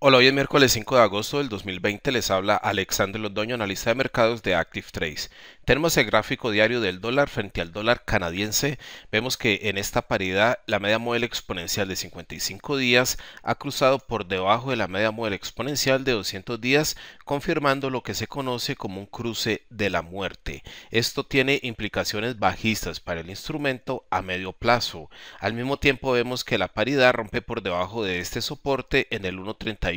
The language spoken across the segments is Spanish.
Hola, hoy es miércoles 5 de agosto del 2020. Les habla Alexander Londoño, analista de mercados de Active Tenemos el gráfico diario del dólar frente al dólar canadiense. Vemos que en esta paridad la media móvil exponencial de 55 días ha cruzado por debajo de la media móvil exponencial de 200 días, confirmando lo que se conoce como un cruce de la muerte. Esto tiene implicaciones bajistas para el instrumento a medio plazo. Al mismo tiempo vemos que la paridad rompe por debajo de este soporte en el 1.30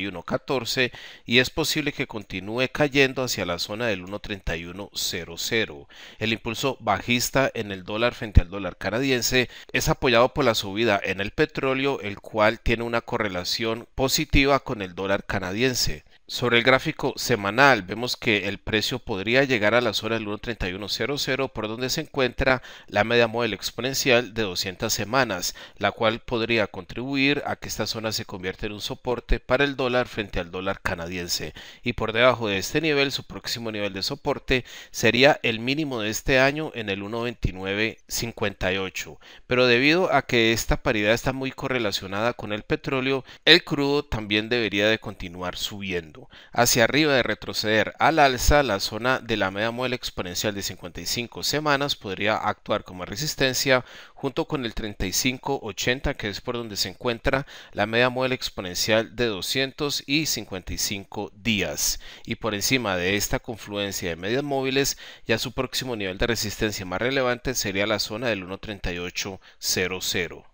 y es posible que continúe cayendo hacia la zona del 1.31.00. El impulso bajista en el dólar frente al dólar canadiense es apoyado por la subida en el petróleo, el cual tiene una correlación positiva con el dólar canadiense. Sobre el gráfico semanal, vemos que el precio podría llegar a la zona del 1.3100 por donde se encuentra la media móvil exponencial de 200 semanas, la cual podría contribuir a que esta zona se convierta en un soporte para el dólar frente al dólar canadiense. Y por debajo de este nivel, su próximo nivel de soporte sería el mínimo de este año en el 1.2958. Pero debido a que esta paridad está muy correlacionada con el petróleo, el crudo también debería de continuar subiendo hacia arriba de retroceder al alza, la zona de la media muela exponencial de 55 semanas podría actuar como resistencia junto con el 3580 que es por donde se encuentra la media muela exponencial de 255 días. Y por encima de esta confluencia de medias móviles, ya su próximo nivel de resistencia más relevante sería la zona del 13800.